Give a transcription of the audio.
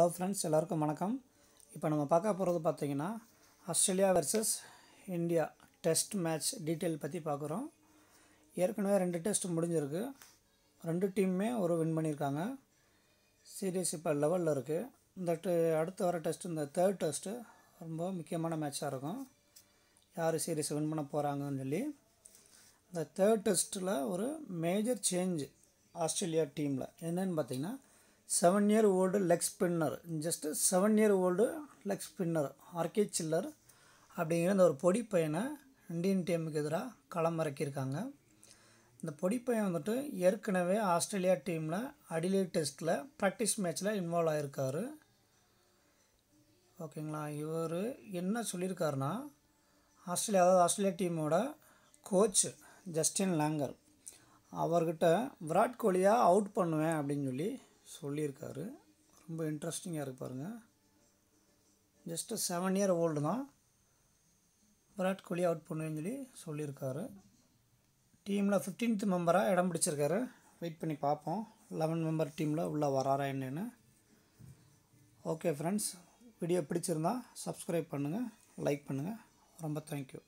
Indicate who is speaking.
Speaker 1: hello friends எல்லாருக்கும் வணக்கம் இப்போ நம்ம பார்க்க போகிறது பார்த்திங்கன்னா Australia versus India test match detail பற்றி பார்க்குறோம் ஏற்கனவே ரெண்டு டெஸ்ட் முடிஞ்சிருக்கு ரெண்டு டீமுமே ஒரு வின் பண்ணியிருக்காங்க சீரியஸ் இப்போ லெவலில் இருக்குது இந்த அடுத்து வர டெஸ்ட் இந்த தேர்ட் டெஸ்ட்டு ரொம்ப முக்கியமான மேட்ச்சாக இருக்கும் யார் சீரியஸ் வின் பண்ண போகிறாங்கன்னு சொல்லி இந்த தேர்ட் டெஸ்ட்டில் ஒரு மேஜர் சேஞ்ச் ஆஸ்திரேலியா டீமில் என்னென்னு பார்த்திங்கன்னா seven year old leg spinner just seven year old leg spinner Archie Shiller அப்படிங்கிற அந்த ஒரு பொடி பையனை இந்தியன் டீமுக்கு எதிராக களம் இறக்கியிருக்காங்க இந்த பொடி பையன் வந்துட்டு ஏற்கனவே ஆஸ்திரேலியா டீமில் அடிலே டெஸ்ட்டில் ப்ராக்டிஸ் மேட்ச்சில் இன்வால்வ் ஆகியிருக்காரு ஓகேங்களா இவர் என்ன சொல்லியிருக்காருன்னா ஆஸ்திரேலியா அதாவது ஆஸ்திரேலியா டீமோட கோச் ஜஸ்டின் லாங்கர் அவர்கிட்ட விராட் கோலியாக அவுட் பண்ணுவேன் அப்படின்னு சொல்லி சொல்லியிருக்காரு ரொம்ப இன்ட்ரெஸ்டிங்காக இருக்குது பாருங்கள் ஜஸ்ட்டு செவன் இயர் ஓல்டு தான் விராட் கோலி அவுட் பண்ணுவேன்னு சொல்லி சொல்லியிருக்காரு டீமில் ஃபிஃப்டீன்த் மெம்பராக இடம் பிடிச்சிருக்காரு வெயிட் பண்ணி பார்ப்போம் லெவன் மெம்பர் டீமில் உள்ளே வராரா என்னென்னு ஓகே ஃப்ரெண்ட்ஸ் வீடியோ பிடிச்சிருந்தா சப்ஸ்கிரைப் பண்ணுங்கள் லைக் பண்ணுங்கள் ரொம்ப தேங்க்யூ